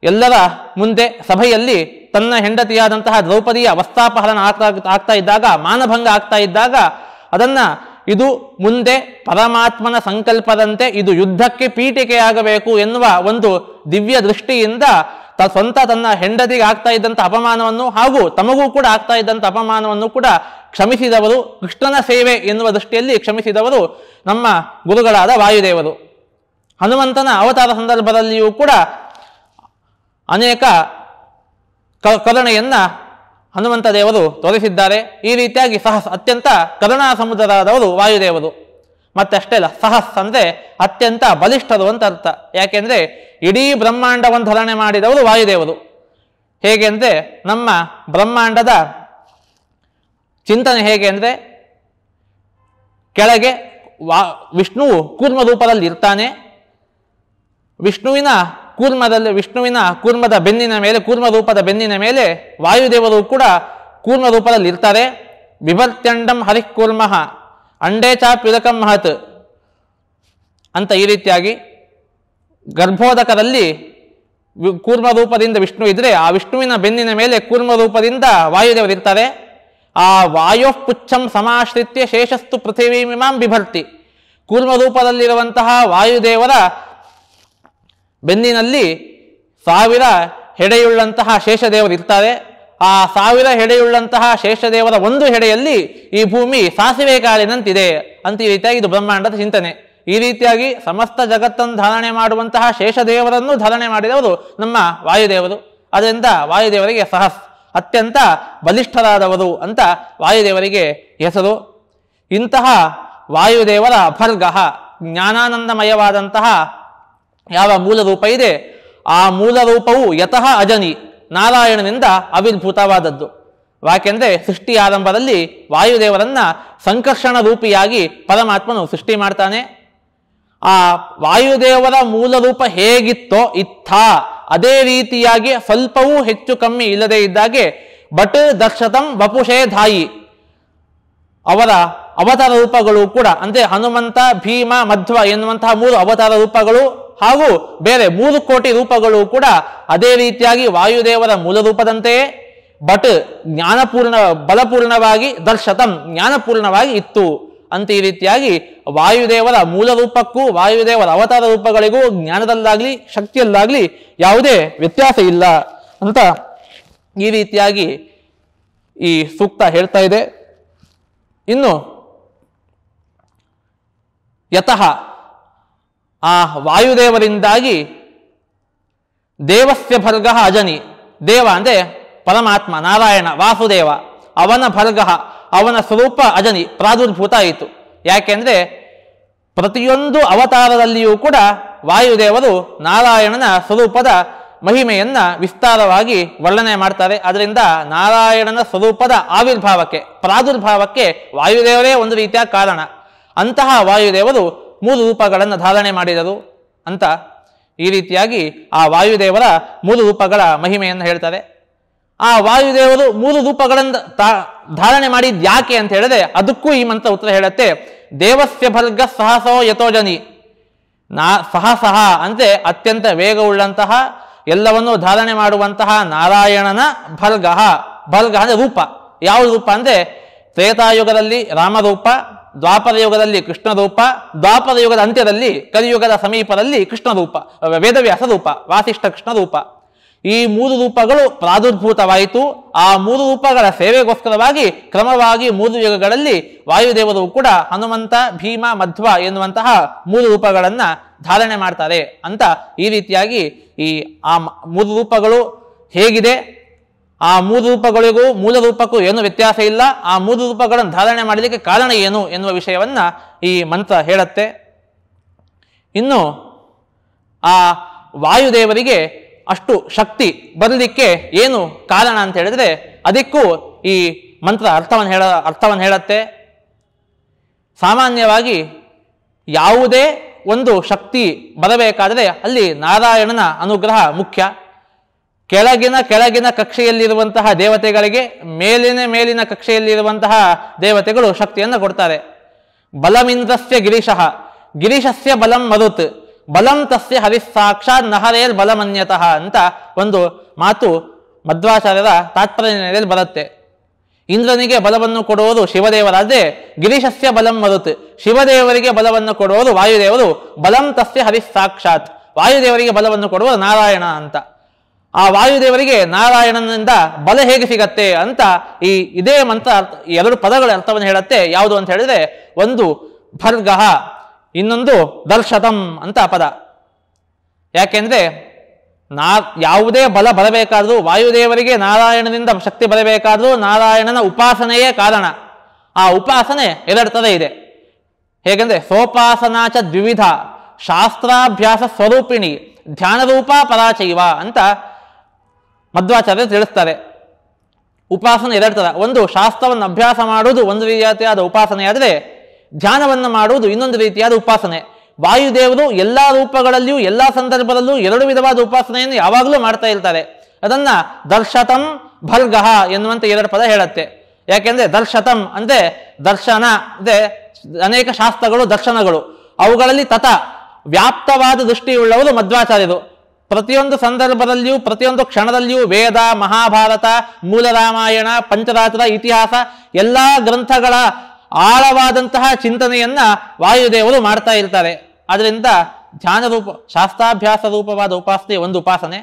ಎಲ್ಲರ ಮುಂದೆ ಸಭೆಯಲ್ಲಿ ತನ್ನ ಹೆಂಡತಿಯಾದಂತಹ ದ್ರೌಪದಿಯ ವಸ್ತಾಪಹರಣ ಆಗ್ತಾ ಆಗ್ತಾ ಇದ್ದಾಗ ಮಾನಭಂಗ ಆಗ್ತಾ ಇದ್ದಾಗ ಅದನ್ನ ಇದು ಮುಂದೆ ಪರಮಾತ್ಮನ ಸಂಕಲ್ಪದಂತೆ ಇದು ಯುದ್ಧಕ್ಕೆ ಪೀಠಿಕೆಯಾಗಬೇಕು ಎನ್ನುವ ಒಂದು ದಿವ್ಯ ದೃಷ್ಟಿಯಿಂದ ತ ಸ್ವಂತ ತನ್ನ ಹೆಂಡತಿಗೆ ಆಗ್ತಾ ಇದ್ದಂಥ ಅಪಮಾನವನ್ನು ಹಾಗೂ ತಮಗೂ ಕೂಡ ಆಗ್ತಾ ಇದ್ದಂಥ ಅಪಮಾನವನ್ನು ಕೂಡ ಕ್ಷಮಿಸಿದವರು ಕೃಷ್ಣನ ಸೇವೆ ಎನ್ನುವ ದೃಷ್ಟಿಯಲ್ಲಿ ಕ್ಷಮಿಸಿದವರು ನಮ್ಮ ಗುರುಗಳಾದ ವಾಯುದೇವರು ಹನುಮಂತನ ಅವತಾರ ಸಂದರ್ಭದಲ್ಲಿಯೂ ಕೂಡ ಅನೇಕ ಕರುಣೆಯನ್ನು ಹನುಮಂತ ದೇವರು ತೋರಿಸಿದ್ದಾರೆ ಈ ರೀತಿಯಾಗಿ ಸಹಸ್ ಅತ್ಯಂತ ಕರುಣಾ ಸಮುದ್ರರಾದವರು ವಾಯುದೇವರು ಮತ್ತಷ್ಟೇ ಅಲ್ಲ ಸಹಸ್ ಅಂದರೆ ಅತ್ಯಂತ ಬಲಿಷ್ಠರು ಅಂತ ಅರ್ಥ ಯಾಕೆಂದರೆ ಇಡೀ ಬ್ರಹ್ಮಾಂಡವನ್ನು ಧರಣೆ ಮಾಡಿದವರು ವಾಯುದೇವರು ಹೇಗೆ ಅಂದರೆ ನಮ್ಮ ಬ್ರಹ್ಮಾಂಡದ ಚಿಂತನೆ ಹೇಗೆ ಅಂದರೆ ಕೆಳಗೆ ವಾ ವಿಷ್ಣುವು ಕೂರ್ಮ ರೂಪದಲ್ಲಿ ಇರ್ತಾನೆ ವಿಷ್ಣುವಿನ ಕೂರ್ಮದಲ್ಲಿ ವಿಷ್ಣುವಿನ ಕೂರ್ಮದ ಬೆನ್ನಿನ ಮೇಲೆ ಕೂರ್ಮ ರೂಪದ ಬೆನ್ನಿನ ಮೇಲೆ ವಾಯುದೇವರು ಕೂಡ ಕೂರ್ಮ ರೂಪದಲ್ಲಿ ಇರ್ತಾರೆ ಬಿಭರ್ತ್ಯಂಡಂ ಹರಿ ಕೂರ್ಮಃ ಅಂಡೇ ಚಾ ಪಿರಕಂ ಮಹತ್ ಅಂತ ಈ ರೀತಿಯಾಗಿ ಗರ್ಭೋದಕದಲ್ಲಿ ಕೂರ್ಮ ರೂಪದಿಂದ ವಿಷ್ಣು ಇದ್ದರೆ ಆ ವಿಷ್ಣುವಿನ ಬೆನ್ನಿನ ಮೇಲೆ ಕೂರ್ಮ ರೂಪದಿಂದ ವಾಯುದೇವರಿರ್ತಾರೆ ಆ ಪುಚ್ಛಂ ಸಮಾಶ್ರಿತ್ಯ ಶೇಷಸ್ತು ಪೃಥ್ವೀಮಿಮಾಂ ಬಿಭರ್ತಿ ಕೂರ್ಮ ರೂಪದಲ್ಲಿರುವಂತಹ ವಾಯುದೇವರ ಬೆನ್ನಿನಲ್ಲಿ ಸಾವಿರ ಹೆಡೆಯುಳ್ಳಂತಹ ಶೇಷದೇವರು ಇರ್ತಾರೆ ಆ ಸಾವಿರ ಹೆಡೆಯುಳ್ಳಂತಹ ಶೇಷದೇವರ ಒಂದು ಹೆಡೆಯಲ್ಲಿ ಈ ಭೂಮಿ ಸಾಸಿವೆ ಕಾಲಿನಂತಿದೆ ಅಂತ ಈ ರೀತಿಯಾಗಿ ಇದು ಬ್ರಹ್ಮಾಂಡದ ಚಿಂತನೆ ಈ ರೀತಿಯಾಗಿ ಸಮಸ್ತ ಜಗತ್ತನ್ನು ಧಾರಣೆ ಮಾಡುವಂತಹ ಶೇಷದೇವರನ್ನು ಧಾರಣೆ ಮಾಡಿದವರು ನಮ್ಮ ವಾಯುದೇವರು ಅದರಿಂದ ವಾಯುದೇವರಿಗೆ ಸಹಸ್ ಅತ್ಯಂತ ಬಲಿಷ್ಠರಾದವರು ಅಂತ ವಾಯುದೇವರಿಗೆ ಹೆಸರು ಇಂತಹ ವಾಯುದೇವರ ಭರ್ಗ ಜ್ಞಾನಾನಂದಮಯವಾದಂತಹ ಯಾವ ಮೂಲ ರೂಪ ಇದೆ ಆ ಮೂಲ ರೂಪವು ಯತಃ ಅಜನಿ ನಾರಾಯಣನಿಂದ ಅವಿರ್ಭೂತವಾದದ್ದು ಯಾಕೆಂದರೆ ಸೃಷ್ಟಿ ಆರಂಭದಲ್ಲಿ ವಾಯುದೇವರನ್ನ ಸಂಕರ್ಷಣ ರೂಪಿಯಾಗಿ ಪರಮಾತ್ಮನು ಸೃಷ್ಟಿ ಮಾಡ್ತಾನೆ ಆ ವಾಯುದೇವರ ಮೂಲ ರೂಪ ಹೇಗಿತ್ತೋ ಇತ್ತ ಅದೇ ರೀತಿಯಾಗಿ ಸ್ವಲ್ಪವೂ ಹೆಚ್ಚು ಕಮ್ಮಿ ಇಲ್ಲದೆ ಇದ್ದಾಗೆ ಬಟ್ ದಕ್ಷತಂ ವಪುಷೇ ಧಾಯಿ ಅವರ ಅವತಾರ ರೂಪಗಳು ಕೂಡ ಅಂದರೆ ಹನುಮಂತ ಭೀಮ ಮಧ್ವ ಎನ್ನುವಂತಹ ಮೂರು ಅವತಾರ ರೂಪಗಳು ಹಾಗೂ ಬೇರೆ ಮೂರು ಕೋಟಿ ರೂಪಗಳು ಕೂಡ ಅದೇ ರೀತಿಯಾಗಿ ವಾಯುದೇವರ ಮೂಲ ರೂಪದಂತೆಯೇ ಬಟ್ ಜ್ಞಾನಪೂರ್ಣ ಬಲಪೂರ್ಣವಾಗಿ ದರ್ಶತಂ ಜ್ಞಾನಪೂರ್ಣವಾಗಿ ಇತ್ತು ಅಂತ ಈ ರೀತಿಯಾಗಿ ವಾಯುದೇವರ ಮೂಲ ರೂಪಕ್ಕೂ ವಾಯುದೇವರ ಅವತಾರ ರೂಪಗಳಿಗೂ ಜ್ಞಾನದಲ್ಲಾಗ್ಲಿ ಶಕ್ತಿಯಲ್ಲಾಗ್ಲಿ ಯಾವುದೇ ವ್ಯತ್ಯಾಸ ಇಲ್ಲ ಅಂತ ಈ ರೀತಿಯಾಗಿ ಈ ಸೂಕ್ತ ಹೇಳ್ತಾ ಇದೆ ಇನ್ನು ಯತಃ ಆ ವಾಯುದೇವರಿಂದಾಗಿ ದೇವಸ್ಯ ಭರ್ಗ ಅಜನಿ ದೇವ ಅಂದರೆ ಪರಮಾತ್ಮ ನಾರಾಯಣ ವಾಸುದೇವ ಅವನ ಭರ್ಗ ಅವನ ಸ್ವರೂಪ ಅಜನಿ ಪ್ರಾದುರ್ಭೂತ ಆಯಿತು ಯಾಕೆಂದರೆ ಪ್ರತಿಯೊಂದು ಅವತಾರದಲ್ಲಿಯೂ ಕೂಡ ವಾಯುದೇವರು ನಾರಾಯಣನ ಸ್ವರೂಪದ ಮಹಿಮೆಯನ್ನು ವಿಸ್ತಾರವಾಗಿ ವರ್ಣನೆ ಮಾಡ್ತಾರೆ ಅದರಿಂದ ನಾರಾಯಣನ ಸ್ವರೂಪದ ಆವಿರ್ಭಾವಕ್ಕೆ ಪ್ರಾದುರ್ಭಾವಕ್ಕೆ ವಾಯುದೇವರೇ ಒಂದು ರೀತಿಯ ಕಾರಣ ಅಂತಹ ವಾಯುದೇವರು ಮೂರು ರೂಪಗಳನ್ನು ಧಾರಣೆ ಮಾಡಿದರು ಅಂತ ಈ ರೀತಿಯಾಗಿ ಆ ವಾಯುದೇವರ ಮೂರು ರೂಪಗಳ ಮಹಿಮೆಯನ್ನು ಹೇಳ್ತಾರೆ ಆ ವಾಯುದೇವರು ಮೂರು ರೂಪಗಳನ್ನು ತಾ ಧಾರಣೆ ಮಾಡಿದ್ ಯಾಕೆ ಅಂತ ಹೇಳಿದ್ರೆ ಅದಕ್ಕೂ ಈ ಮಂತ್ರ ಉತ್ತರ ಹೇಳುತ್ತೆ ದೇವಸ್ಯ ಭರ್ಗ ಸಹಸೋ ಯಥೋಜನಿ ನಾ ಸಹಸಹ ಅಂದರೆ ಅತ್ಯಂತ ವೇಗವುಳ್ಳಂತಹ ಎಲ್ಲವನ್ನೂ ಧಾರಣೆ ಮಾಡುವಂತಹ ನಾರಾಯಣನ ಭರ್ಗ ಭರ್ಗ ಅಂದರೆ ರೂಪ ಯಾವ ರೂಪ ಅಂದರೆ ತ್ರೇತಾಯುಗದಲ್ಲಿ ರಾಮರೂಪ ದ್ವಾಪರ ಯುಗದಲ್ಲಿ ಕೃಷ್ಣರೂಪ ದ್ವಾಪರ ಯುಗದ ಅಂತ್ಯದಲ್ಲಿ ಕಲಿಯುಗದ ಸಮೀಪದಲ್ಲಿ ಕೃಷ್ಣರೂಪ ವೇದವ್ಯಾಸ ರೂಪ ವಾಸಿಷ್ಠ ರೂಪ ಈ ಮೂರು ರೂಪಗಳು ಪ್ರಾದುರ್ಭೂತವಾಯಿತು ಆ ಮೂರು ರೂಪಗಳ ಸೇವೆಗೋಸ್ಕರವಾಗಿ ಕ್ರಮವಾಗಿ ಮೂರು ಯುಗಗಳಲ್ಲಿ ವಾಯುದೇವರು ಕೂಡ ಹನುಮಂತ ಭೀಮ ಮಧ್ವ ಎನ್ನುವಂತಹ ಮೂರು ರೂಪಗಳನ್ನು ಧಾರಣೆ ಮಾಡ್ತಾರೆ ಅಂತ ಈ ರೀತಿಯಾಗಿ ಈ ಆ ಮೂರು ರೂಪಗಳು ಹೇಗಿದೆ ಆ ಮೂರು ರೂಪಗಳಿಗೂ ಮೂಲ ರೂಪಕ್ಕೂ ಏನು ವ್ಯತ್ಯಾಸ ಇಲ್ಲ ಆ ಮೂರು ರೂಪಗಳನ್ನು ಧಾರಣೆ ಮಾಡಲಿಕ್ಕೆ ಕಾರಣ ಏನು ಎನ್ನುವ ವಿಷಯವನ್ನು ಈ ಮಂತ್ರ ಹೇಳುತ್ತೆ ಇನ್ನು ಆ ವಾಯುದೇವರಿಗೆ ಅಷ್ಟು ಶಕ್ತಿ ಬರಲಿಕ್ಕೆ ಏನು ಕಾರಣ ಅಂತ ಹೇಳಿದ್ರೆ ಅದಕ್ಕೂ ಈ ಮಂತ್ರ ಅರ್ಥವನ್ನು ಹೇಳ ಅರ್ಥವನ್ನು ಹೇಳುತ್ತೆ ಸಾಮಾನ್ಯವಾಗಿ ಯಾವುದೇ ಒಂದು ಶಕ್ತಿ ಬರಬೇಕಾದರೆ ಅಲ್ಲಿ ನಾರಾಯಣನ ಅನುಗ್ರಹ ಮುಖ್ಯ ಕೆಳಗಿನ ಕೆಳಗಿನ ಕಕ್ಷೆಯಲ್ಲಿರುವಂತಹ ದೇವತೆಗಳಿಗೆ ಮೇಲಿನ ಮೇಲಿನ ಕಕ್ಷೆಯಲ್ಲಿರುವಂತಹ ದೇವತೆಗಳು ಶಕ್ತಿಯನ್ನು ಕೊಡ್ತಾರೆ ಬಲಮಿಂದ್ರಸ್ಯ ಗಿರೀಶಃ ಗಿರೀಶಸ್ಯ ಬಲಂ ಮರುತ್ ಬಲಂ ತಸ್ಯ ಹರಿಸ್ಸಾಕ್ಷಾತ್ ನಹರೇಲ್ ಬಲಮನ್ಯತಃ ಅಂತ ಒಂದು ಮಾತು ಮಧ್ವಾಚಾರ್ಯರ ತಾತ್ಪರ್ಯದಲ್ಲಿ ಬರುತ್ತೆ ಇಂದ್ರನಿಗೆ ಬಲವನ್ನು ಕೊಡುವುದು ಶಿವದೇವರಾದ್ರೆ ಗಿರೀಶಸ್ಯ ಬಲಂ ಮರುತ್ ಶಿವದೇವರಿಗೆ ಬಲವನ್ನು ಕೊಡುವುದು ವಾಯುದೇವರು ಬಲಂ ತಸ್ಯ ಹರಿಸ್ಸಾಕ್ಷಾತ್ ವಾಯುದೇವರಿಗೆ ಬಲವನ್ನು ಕೊಡುವುದು ನಾರಾಯಣ ಅಂತ ಆ ವಾಯುದೇವರಿಗೆ ನಾರಾಯಣನಿಂದ ಬಲ ಹೇಗೆ ಸಿಗತ್ತೆ ಅಂತ ಈ ಇದೇ ಮಂತ್ರ ಎರಡು ಪದಗಳ ಅರ್ಥವನ್ನು ಹೇಳುತ್ತೆ ಯಾವುದು ಅಂತ ಹೇಳಿದ್ರೆ ಒಂದು ಭರ್ಗಹ ಇನ್ನೊಂದು ದರ್ಶತಂ ಅಂತ ಪದ ಯಾಕೆಂದ್ರೆ ನಾ ಯಾವುದೇ ಬಲ ಬರಬೇಕಾದ್ರೂ ವಾಯುದೇವರಿಗೆ ನಾರಾಯಣನಿಂದ ಶಕ್ತಿ ಬರಬೇಕಾದ್ರೂ ನಾರಾಯಣನ ಉಪಾಸನೆಯೇ ಕಾರಣ ಆ ಉಪಾಸನೆ ಎರಡು ಥರ ಇದೆ ಹೇಗೆಂದ್ರೆ ಸೋಪಾಸನಾಚ ದ್ವಿವಿಧ ಶಾಸ್ತ್ರಾಭ್ಯಾಸ ಸ್ವರೂಪಿಣಿ ಧ್ಯಾನರೂಪ ಪರಾಚೈವ ಅಂತ ಮಧ್ವಾಚಾರ್ಯ ತಿಳಿಸ್ತಾರೆ ಉಪಾಸನೆ ಎರಡು ಥರ ಒಂದು ಶಾಸ್ತ್ರವನ್ನು ಅಭ್ಯಾಸ ಮಾಡುವುದು ಒಂದು ರೀತಿಯಾದ ಉಪಾಸನೆ ಆದರೆ ಧ್ಯಾನವನ್ನು ಮಾಡುವುದು ಇನ್ನೊಂದು ರೀತಿಯಾದ ಉಪಾಸನೆ ವಾಯುದೇವರು ಎಲ್ಲ ರೂಪಗಳಲ್ಲಿಯೂ ಎಲ್ಲ ಸಂದರ್ಭದಲ್ಲೂ ಎರಡು ವಿಧವಾದ ಉಪಾಸನೆಯನ್ನು ಯಾವಾಗಲೂ ಮಾಡ್ತಾ ಇರ್ತಾರೆ ಅದನ್ನ ದರ್ಶತಂ ಭಲ್ಗಹ ಎನ್ನುವಂಥ ಎರಡು ಪದ ಹೇಳುತ್ತೆ ಯಾಕೆಂದ್ರೆ ದರ್ಶತಂ ಅಂದ್ರೆ ದರ್ಶನ ಅಂದ್ರೆ ಅನೇಕ ಶಾಸ್ತ್ರಗಳು ದರ್ಶನಗಳು ಅವುಗಳಲ್ಲಿ ತಥ ವ್ಯಾಪ್ತವಾದ ದೃಷ್ಟಿಯುಳ್ಳವರು ಮಧ್ವಾಚಾರ್ಯರು ಪ್ರತಿಯೊಂದು ಸಂದರ್ಭದಲ್ಲಿಯೂ ಪ್ರತಿಯೊಂದು ಕ್ಷಣದಲ್ಲಿಯೂ ವೇದ ಮಹಾಭಾರತ ಮೂಲ ರಾಮಾಯಣ ಪಂಚರಾತ್ರ ಇತಿಹಾಸ ಎಲ್ಲ ಗ್ರಂಥಗಳ ಆಳವಾದಂತಹ ಚಿಂತನೆಯನ್ನ ವಾಯುದೇವರು ಮಾಡ್ತಾ ಇರ್ತಾರೆ ಅದರಿಂದ ಧ್ಯಾನ ರೂಪ ಶಾಸ್ತ್ರಾಭ್ಯಾಸ ರೂಪವಾದ ಉಪಾಸನೆ ಒಂದು ಉಪಾಸನೆ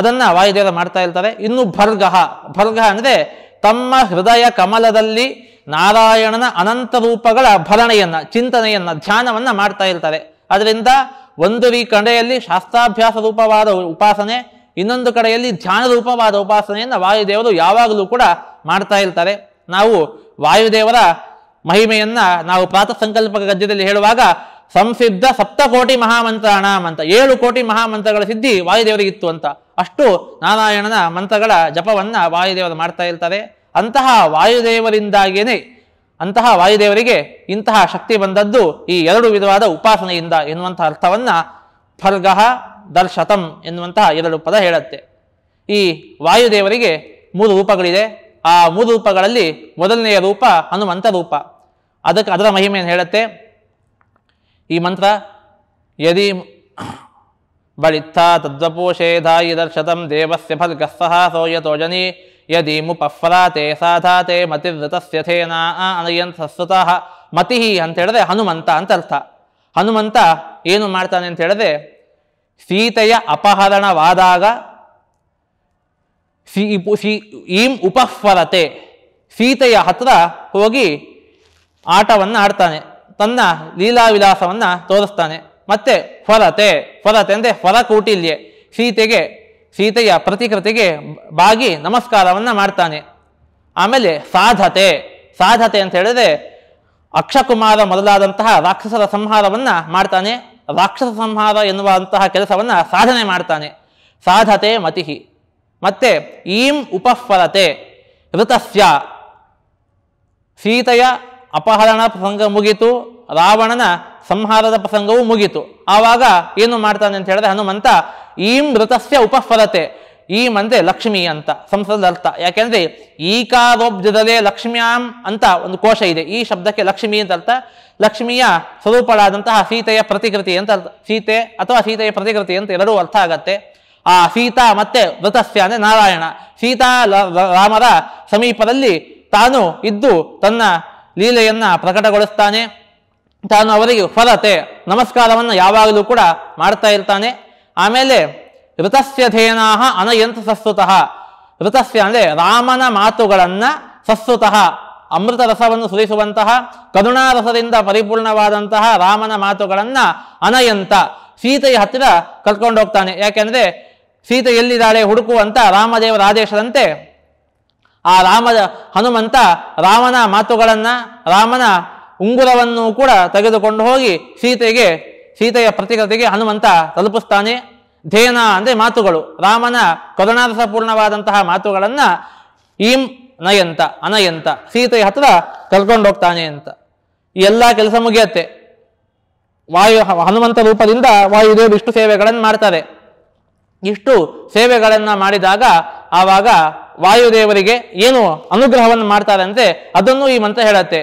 ಅದನ್ನ ವಾಯುದೇವರು ಮಾಡ್ತಾ ಇರ್ತಾರೆ ಇನ್ನು ಭರ್ಗಹ ಭರ್ಗ ಅಂದ್ರೆ ತಮ್ಮ ಹೃದಯ ಕಮಲದಲ್ಲಿ ನಾರಾಯಣನ ಅನಂತ ರೂಪಗಳ ಭರಣೆಯನ್ನ ಚಿಂತನೆಯನ್ನ ಧ್ಯಾನವನ್ನ ಮಾಡ್ತಾ ಇರ್ತಾರೆ ಅದರಿಂದ ಒಂದು ಈ ಕಡೆಯಲ್ಲಿ ಶಾಸ್ತ್ರಾಭ್ಯಾಸ ರೂಪವಾದ ಉಪಾಸನೆ ಇನ್ನೊಂದು ಕಡೆಯಲ್ಲಿ ಧ್ಯಾನ ರೂಪವಾದ ಉಪಾಸನೆಯನ್ನು ವಾಯುದೇವರು ಯಾವಾಗಲೂ ಕೂಡ ಮಾಡ್ತಾ ಇರ್ತಾರೆ ನಾವು ವಾಯುದೇವರ ಮಹಿಮೆಯನ್ನು ನಾವು ಪ್ರಾತಃ ಸಂಕಲ್ಪ ಗದ್ಯದಲ್ಲಿ ಹೇಳುವಾಗ ಸಂಸಿದ್ಧ ಸಪ್ತಕೋಟಿ ಮಹಾಮಂತ್ರಣ ಅಂತ ಏಳು ಕೋಟಿ ಮಹಾಮಂತ್ರಗಳ ಸಿದ್ಧಿ ವಾಯುದೇವರಿಗಿತ್ತು ಅಂತ ಅಷ್ಟು ನಾರಾಯಣನ ಮಂತ್ರಗಳ ಜಪವನ್ನು ವಾಯುದೇವರು ಮಾಡ್ತಾ ಇರ್ತಾರೆ ಅಂತಹ ವಾಯುದೇವರಿಂದಾಗಿಯೇ ಅಂತಹ ವಾಯುದೇವರಿಗೆ ಇಂತಹ ಶಕ್ತಿ ಬಂದದ್ದು ಈ ಎರಡು ವಿಧವಾದ ಉಪಾಸನೆಯಿಂದ ಎನ್ನುವಂತಹ ಅರ್ಥವನ್ನು ಫರ್ಗಹ ದರ್ಶತಂ ಎನ್ನುವಂತಹ ಎರಡು ಪದ ಹೇಳುತ್ತೆ ಈ ವಾಯುದೇವರಿಗೆ ಮೂರು ರೂಪಗಳಿದೆ ಆ ಮೂರು ರೂಪಗಳಲ್ಲಿ ಮೊದಲನೆಯ ರೂಪ ಹನುಮಂತ ರೂಪ ಅದಕ್ಕೆ ಅದರ ಮಹಿಮೆಯನ್ನು ಹೇಳುತ್ತೆ ಈ ಮಂತ್ರ ಯದಿ ಬಳಿತ್ತ ತದ್ವಪೋಷೇಧಾಯಿ ದರ್ಶತಂ ದೇವಸ್ಯ ಸೋಯ ಸೋಯತೋಜನಿ ಯದಿ ಮುಪಫ್ರಾತೆ ಸಾಧಾತೆ ಅನಯಂತ ಅನಯಂತಸ್ವತಃ ಮತಿಹಿ ಅಂತ ಹೇಳಿದ್ರೆ ಹನುಮಂತ ಅಂತ ಅರ್ಥ ಹನುಮಂತ ಏನು ಮಾಡ್ತಾನೆ ಅಂತ ಹೇಳಿದ್ರೆ ಸೀತೆಯ ಅಪಹರಣವಾದಾಗ ಸಿ ಸಿ ಈಂ ಉಪಫರತೆ ಸೀತೆಯ ಹತ್ರ ಹೋಗಿ ಆಟವನ್ನು ಆಡ್ತಾನೆ ತನ್ನ ಲೀಲಾವಿಲಾಸವನ್ನು ತೋರಿಸ್ತಾನೆ ಮತ್ತೆ ಫಲತೆ ಫಲತೆ ಅಂದರೆ ಹೊರಕೂಟಿಲ್ಯೆ ಸೀತೆಗೆ ಸೀತೆಯ ಪ್ರತಿಕೃತಿಗೆ ಬಾಗಿ ನಮಸ್ಕಾರವನ್ನು ಮಾಡ್ತಾನೆ ಆಮೇಲೆ ಸಾಧತೆ ಸಾಧತೆ ಅಂತ ಹೇಳಿದ್ರೆ ಅಕ್ಷಕುಮಾರ ಮೊದಲಾದಂತಹ ರಾಕ್ಷಸರ ಸಂಹಾರವನ್ನು ಮಾಡ್ತಾನೆ ರಾಕ್ಷಸ ಸಂಹಾರ ಎನ್ನುವಂತಹ ಕೆಲಸವನ್ನು ಸಾಧನೆ ಮಾಡ್ತಾನೆ ಸಾಧತೆ ಮತಿಹಿ ಮತ್ತೆ ಈಂ ಉಪಫಲತೆ ಋತಸ್ಯ ಸೀತೆಯ ಅಪಹರಣ ಪ್ರಸಂಗ ಮುಗಿತು ರಾವಣನ ಸಂಹಾರದ ಪ್ರಸಂಗವು ಮುಗಿತು ಆವಾಗ ಏನು ಮಾಡ್ತಾನೆ ಅಂತ ಹೇಳಿದ್ರೆ ಹನುಮಂತ ಈ ಮೃತಸ್ಯ ಉಪಫಲತೆ ಈಂ ಅಂದರೆ ಲಕ್ಷ್ಮಿ ಅಂತ ಸಂಸದ ಅರ್ಥ ಯಾಕೆಂದ್ರೆ ಈಕಾರೋಬ್ಜದಲೇ ಲಕ್ಷ್ಮ್ಯಾಂ ಅಂತ ಒಂದು ಕೋಶ ಇದೆ ಈ ಶಬ್ದಕ್ಕೆ ಲಕ್ಷ್ಮಿ ಅಂತ ಅರ್ಥ ಲಕ್ಷ್ಮಿಯ ಸ್ವರೂಪಳಾದಂತಹ ಸೀತೆಯ ಪ್ರತಿಕೃತಿ ಅಂತ ಅರ್ಥ ಸೀತೆ ಅಥವಾ ಸೀತೆಯ ಪ್ರತಿಕೃತಿ ಅಂತ ಎರಡೂ ಅರ್ಥ ಆಗತ್ತೆ ಆ ಸೀತಾ ಮತ್ತೆ ವೃತಸ್ಯ ಅಂದರೆ ನಾರಾಯಣ ಸೀತಾ ರಾಮರ ಸಮೀಪದಲ್ಲಿ ತಾನು ಇದ್ದು ತನ್ನ ಲೀಲೆಯನ್ನ ಪ್ರಕಟಗೊಳಿಸ್ತಾನೆ ತಾನು ಅವರಿಗೆ ಫಲತೆ ನಮಸ್ಕಾರವನ್ನು ಯಾವಾಗಲೂ ಕೂಡ ಮಾಡ್ತಾ ಇರ್ತಾನೆ ಆಮೇಲೆ ಋತಸ್ಯ ಅನಯಂತ ಸಸ್ತುತಃ ಋತಸ್ಯ ಅಂದರೆ ರಾಮನ ಮಾತುಗಳನ್ನು ಸಸ್ತುತಃ ಅಮೃತ ರಸವನ್ನು ಸುರಿಸುವಂತಹ ಕರುಣಾರಸದಿಂದ ಪರಿಪೂರ್ಣವಾದಂತಹ ರಾಮನ ಮಾತುಗಳನ್ನು ಅನಯಂತ ಸೀತೆಯ ಹತ್ತಿರ ಕರ್ಕೊಂಡು ಹೋಗ್ತಾನೆ ಯಾಕೆಂದರೆ ಸೀತೆ ಎಲ್ಲಿದ್ದಾಳೆ ಹುಡುಕುವಂತ ರಾಮದೇವರ ಆದೇಶದಂತೆ ಆ ರಾಮದ ಹನುಮಂತ ರಾಮನ ಮಾತುಗಳನ್ನು ರಾಮನ ಉಂಗುರವನ್ನು ಕೂಡ ತೆಗೆದುಕೊಂಡು ಹೋಗಿ ಸೀತೆಗೆ ಸೀತೆಯ ಪ್ರತಿಕೃತಿಗೆ ಹನುಮಂತ ತಲುಪಿಸ್ತಾನೆ ಧೇನ ಅಂದರೆ ಮಾತುಗಳು ರಾಮನ ಕರುಣಾರಸಪೂರ್ಣವಾದಂತಹ ಮಾತುಗಳನ್ನು ಈಂ ನಯಂತ ಅನಯಂತ ಸೀತೆಯ ಹತ್ರ ಕರ್ಕೊಂಡು ಹೋಗ್ತಾನೆ ಅಂತ ಈ ಎಲ್ಲ ಕೆಲಸ ಮುಗಿಯತ್ತೆ ವಾಯು ಹನುಮಂತ ರೂಪದಿಂದ ವಾಯುದೇವರು ಇಷ್ಟು ಸೇವೆಗಳನ್ನು ಮಾಡ್ತಾರೆ ಇಷ್ಟು ಸೇವೆಗಳನ್ನು ಮಾಡಿದಾಗ ಆವಾಗ ವಾಯುದೇವರಿಗೆ ಏನು ಅನುಗ್ರಹವನ್ನು ಮಾಡ್ತಾರಂತೆ ಅದನ್ನು ಈ ಮಂತ್ರ ಹೇಳತ್ತೆ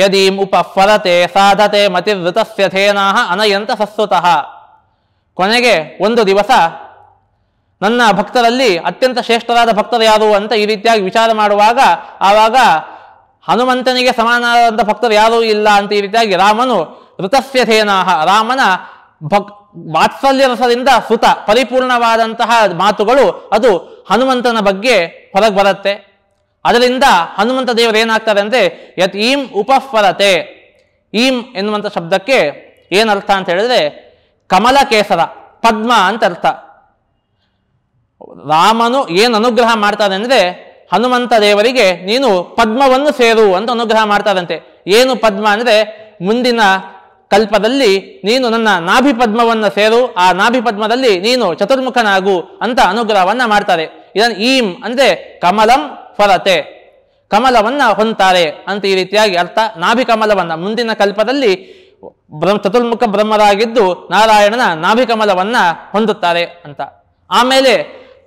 ಯದೀಂ ಉಪಫಲತೆ ಸಾಧತೆ ಮತಿವೃತಸ್ಯ ಧೇನಾಹ ಅನಯಂತ ಸಸ್ವತಃ ಕೊನೆಗೆ ಒಂದು ದಿವಸ ನನ್ನ ಭಕ್ತರಲ್ಲಿ ಅತ್ಯಂತ ಶ್ರೇಷ್ಠರಾದ ಭಕ್ತರು ಯಾರು ಅಂತ ಈ ರೀತಿಯಾಗಿ ವಿಚಾರ ಮಾಡುವಾಗ ಆವಾಗ ಹನುಮಂತನಿಗೆ ಸಮಾನವಾದಂಥ ಭಕ್ತರು ಯಾರೂ ಇಲ್ಲ ಅಂತ ಈ ರೀತಿಯಾಗಿ ರಾಮನು ಋತಸ್ಯ ಧೇನಾಹ ರಾಮನ ಭಕ್ ವಾತ್ಸಲ್ಯ ರಸದಿಂದ ಸುತ ಪರಿಪೂರ್ಣವಾದಂತಹ ಮಾತುಗಳು ಅದು ಹನುಮಂತನ ಬಗ್ಗೆ ಹೊರಗೆ ಬರುತ್ತೆ ಅದರಿಂದ ಹನುಮಂತ ದೇವರು ಏನಾಗ್ತಾರೆ ಅಂದರೆ ಯತ್ ಈಂ ಉಪಫಲತೆ ಈಂ ಎನ್ನುವಂಥ ಶಬ್ದಕ್ಕೆ ಏನರ್ಥ ಅಂತ ಹೇಳಿದ್ರೆ ಕಮಲ ಕೇಸರ ಪದ್ಮ ಅಂತ ಅರ್ಥ ರಾಮನು ಏನು ಅನುಗ್ರಹ ಮಾಡ್ತಾನೆ ಅಂದರೆ ಹನುಮಂತ ದೇವರಿಗೆ ನೀನು ಪದ್ಮವನ್ನು ಸೇರು ಅಂತ ಅನುಗ್ರಹ ಮಾಡ್ತಾರಂತೆ ಏನು ಪದ್ಮ ಅಂದರೆ ಮುಂದಿನ ಕಲ್ಪದಲ್ಲಿ ನೀನು ನನ್ನ ನಾಭಿ ಪದ್ಮವನ್ನು ಸೇರು ಆ ನಾಭಿ ಪದ್ಮದಲ್ಲಿ ನೀನು ಚತುರ್ಮುಖನಾಗು ಅಂತ ಅನುಗ್ರಹವನ್ನು ಮಾಡ್ತಾರೆ ಇದನ್ನು ಈಂ ಅಂದರೆ ಕಮಲಂ ಫಲತೆ ಕಮಲವನ್ನ ಹೊಂತಾರೆ ಅಂತ ಈ ರೀತಿಯಾಗಿ ಅರ್ಥ ನಾಭಿ ಕಮಲವನ್ನ ಮುಂದಿನ ಕಲ್ಪದಲ್ಲಿ ಬ್ರಹ್ಮ ಚತುರ್ಮುಖ ಬ್ರಹ್ಮರಾಗಿದ್ದು ನಾರಾಯಣನ ನಾಭಿ ಕಮಲವನ್ನ ಹೊಂದುತ್ತಾರೆ ಅಂತ ಆಮೇಲೆ